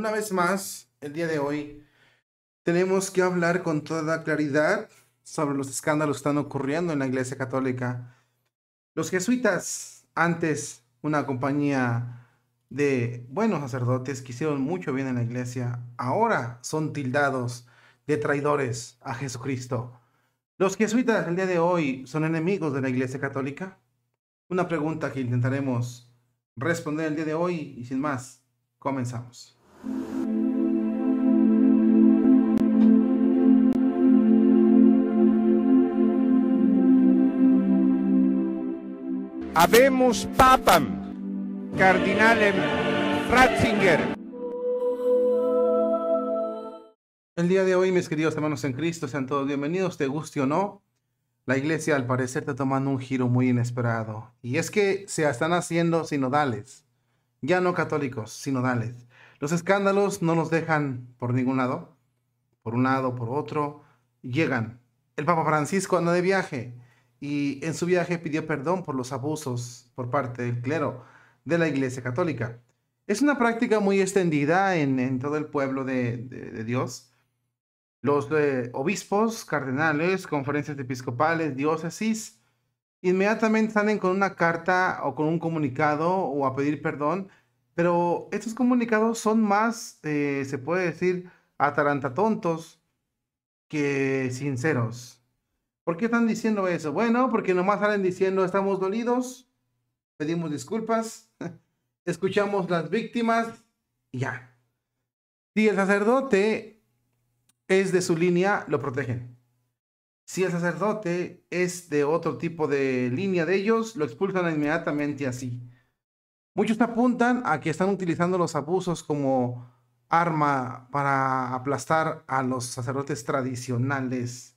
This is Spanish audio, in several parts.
Una vez más, el día de hoy tenemos que hablar con toda claridad sobre los escándalos que están ocurriendo en la Iglesia Católica. Los jesuitas, antes una compañía de buenos sacerdotes que hicieron mucho bien en la Iglesia, ahora son tildados de traidores a Jesucristo. ¿Los jesuitas el día de hoy son enemigos de la Iglesia Católica? Una pregunta que intentaremos responder el día de hoy y sin más, comenzamos. Habemos Papam, Cardinal Ratzinger. El día de hoy, mis queridos hermanos en Cristo, sean todos bienvenidos, te guste o no. La iglesia al parecer está tomando un giro muy inesperado. Y es que se están haciendo sinodales. Ya no católicos, sinodales. Los escándalos no nos dejan por ningún lado, por un lado, por otro, llegan. El Papa Francisco anda de viaje y en su viaje pidió perdón por los abusos por parte del clero de la Iglesia Católica. Es una práctica muy extendida en, todo el pueblo de, Dios. Los eh, obispos, cardenales, conferencias episcopales, diócesis, inmediatamente salen con una carta o con un comunicado o a pedir perdón pero estos comunicados son más, eh, se puede decir, atarantatontos que sinceros. ¿Por qué están diciendo eso? Bueno, porque nomás salen diciendo estamos dolidos, pedimos disculpas, escuchamos las víctimas y ya. Si el sacerdote es de su línea, lo protegen. Si el sacerdote es de otro tipo de línea de ellos, lo expulsan inmediatamente así. Muchos apuntan a que están utilizando los abusos como arma para aplastar a los sacerdotes tradicionales.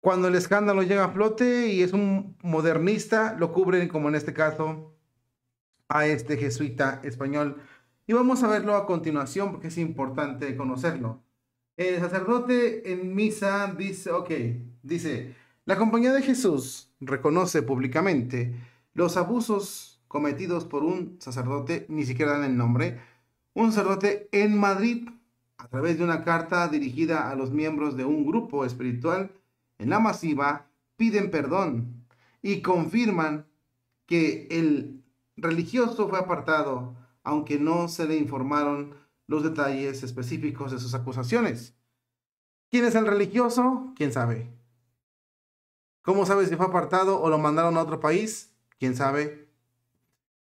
Cuando el escándalo llega a flote y es un modernista, lo cubren, como en este caso, a este jesuita español. Y vamos a verlo a continuación porque es importante conocerlo. El sacerdote en misa dice, ok, dice, la compañía de Jesús reconoce públicamente los abusos cometidos por un sacerdote, ni siquiera dan el nombre, un sacerdote en Madrid, a través de una carta dirigida a los miembros de un grupo espiritual, en la masiva, piden perdón y confirman que el religioso fue apartado, aunque no se le informaron los detalles específicos de sus acusaciones. ¿Quién es el religioso? ¿Quién sabe? ¿Cómo sabe si fue apartado o lo mandaron a otro país? ¿Quién sabe?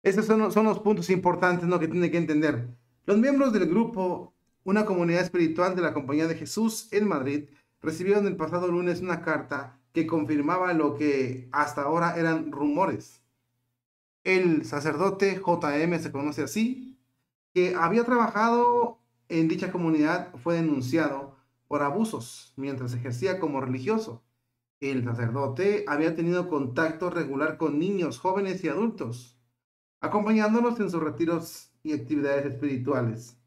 Esos son, los puntos importantes ¿no? que tiene que entender. Los miembros del grupo, una comunidad espiritual de la Compañía de Jesús en Madrid, recibieron el pasado lunes una carta que confirmaba lo que hasta ahora eran rumores. El sacerdote JM se conoce así, que había trabajado en dicha comunidad, fue denunciado por abusos mientras ejercía como religioso. El sacerdote había tenido contacto regular con niños, jóvenes y adultos acompañándonos en sus retiros y actividades espirituales.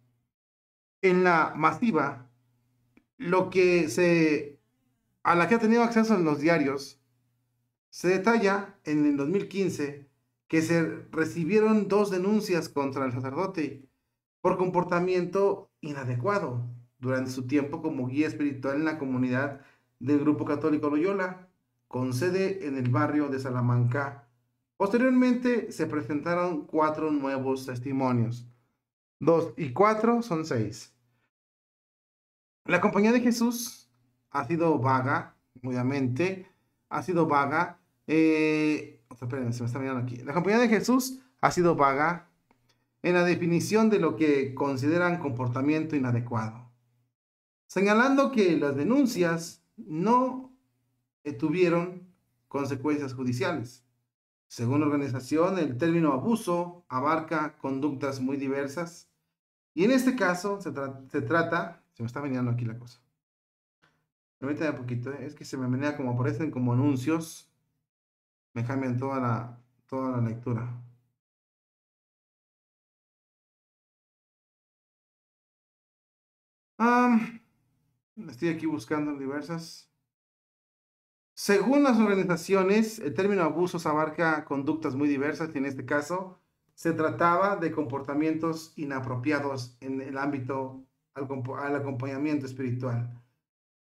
En la masiva, lo que a la que ha tenido acceso en los diarios, se detalla en el 2015 que se recibieron dos denuncias contra el sacerdote por comportamiento inadecuado durante su tiempo como guía espiritual en la comunidad del Grupo Católico Loyola, con sede en el barrio de Salamanca, Posteriormente se presentaron cuatro nuevos testimonios. Dos y cuatro son seis. La compañía de Jesús ha sido vaga, obviamente. Ha sido vaga. Eh, espérenme, se me está mirando aquí. La compañía de Jesús ha sido vaga en la definición de lo que consideran comportamiento inadecuado, señalando que las denuncias no tuvieron consecuencias judiciales. Según la organización, el término abuso abarca conductas muy diversas y en este caso se, trata, se me está veniendo aquí la cosa. Permítame un poquito, ¿eh? es que se me venía como aparecen como anuncios, me cambian toda la, toda la lectura. estoy aquí buscando diversas. Según las organizaciones, el término abusos abarca conductas muy diversas y en este caso se trataba de comportamientos inapropiados en el ámbito al, acompañamiento espiritual.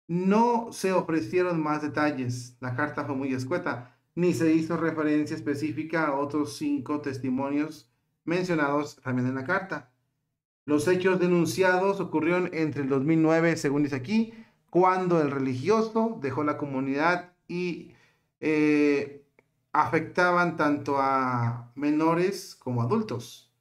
No se ofrecieron más detalles, la carta fue muy escueta, ni se hizo referencia específica a otros cinco testimonios mencionados también en la carta. Los hechos denunciados ocurrieron entre el 2009, según dice aquí, cuando el religioso dejó la comunidad y eh, afectaban tanto a menores como adultos.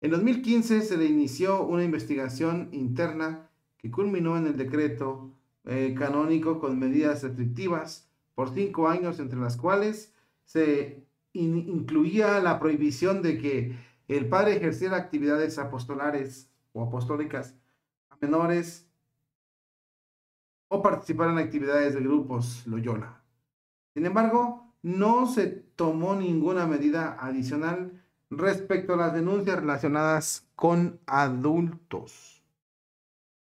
En 2015 se le inició una investigación interna que culminó en el decreto eh, canónico con medidas restrictivas por cinco años, entre las cuales se incluía la prohibición de que el padre ejerciera actividades apostolares o apostólicas a menores o participar en actividades de grupos Loyola. Sin embargo, no se tomó ninguna medida adicional respecto a las denuncias relacionadas con adultos.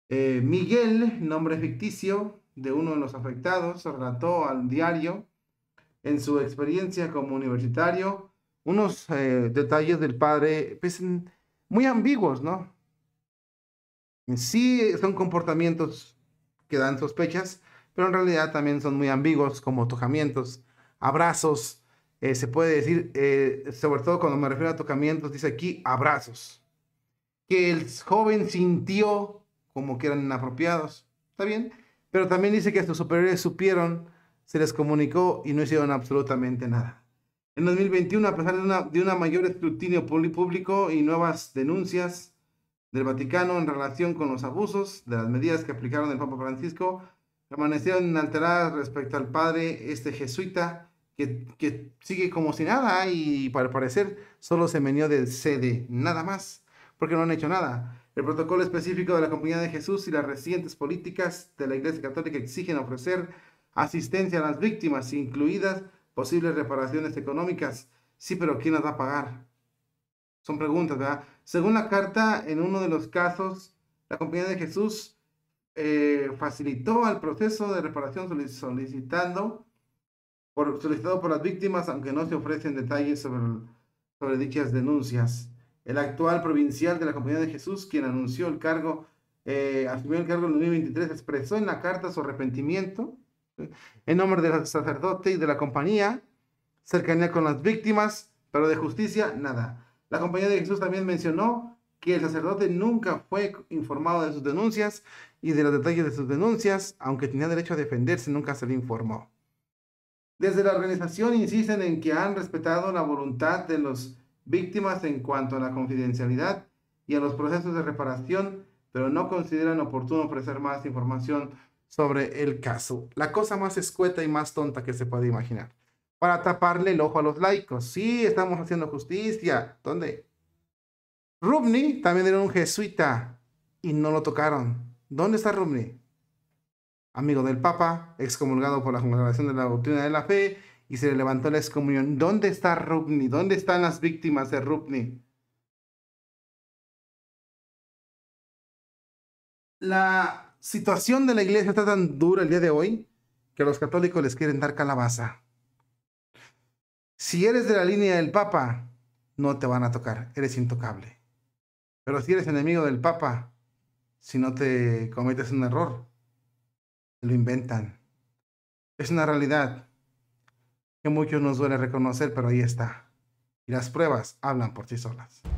Eh, Miguel, nombre ficticio de uno de los afectados, relató al diario en su experiencia como universitario unos eh, detalles del padre pues, muy ambiguos, ¿no? Sí son comportamientos que dan sospechas, pero en realidad también son muy ambiguos como tocamientos, abrazos, eh, se puede decir, eh, sobre todo cuando me refiero a tocamientos, dice aquí abrazos, que el joven sintió como que eran inapropiados, ¿está bien? Pero también dice que sus superiores supieron, se les comunicó y no hicieron absolutamente nada. En 2021, a pesar de, una, de un mayor escrutinio público y nuevas denuncias del Vaticano en relación con los abusos de las medidas que aplicaron el Papa Francisco, Permanecieron alteradas respecto al padre, este jesuita, que, sigue como si nada y para parecer solo se menió del sede, nada más, porque no han hecho nada. El protocolo específico de la Compañía de Jesús y las recientes políticas de la Iglesia Católica exigen ofrecer asistencia a las víctimas, incluidas posibles reparaciones económicas. Sí, pero ¿quién las va a pagar? Son preguntas, ¿verdad? Según la carta, en uno de los casos, la Compañía de Jesús eh, facilitó el proceso de reparación solicitando solicitado por las víctimas, aunque no se ofrecen detalles sobre, sobre dichas denuncias. El actual provincial de la Compañía de Jesús, quien anunció el cargo, eh, asumió el cargo en 2023, expresó en la carta su arrepentimiento eh, en nombre del sacerdote y de la compañía, cercanía con las víctimas, pero de justicia, nada. La Compañía de Jesús también mencionó que el sacerdote nunca fue informado de sus denuncias y de los detalles de sus denuncias, aunque tenía derecho a defenderse, nunca se le informó. Desde la organización insisten en que han respetado la voluntad de las víctimas en cuanto a la confidencialidad y a los procesos de reparación, pero no consideran oportuno ofrecer más información sobre el caso. La cosa más escueta y más tonta que se puede imaginar. Para taparle el ojo a los laicos. Sí, estamos haciendo justicia. ¿Dónde? Rubni también era un jesuita y no lo tocaron. ¿Dónde está Rubni? Amigo del Papa, excomulgado por la Congregación de la Doctrina de la Fe y se le levantó la excomunión. ¿Dónde está Rubni? ¿Dónde están las víctimas de Rubni? La situación de la iglesia está tan dura el día de hoy que los católicos les quieren dar calabaza. Si eres de la línea del Papa, no te van a tocar, eres intocable. Pero si eres enemigo del Papa, si no te cometes un error, lo inventan. Es una realidad que muchos nos duele reconocer, pero ahí está. Y las pruebas hablan por sí solas.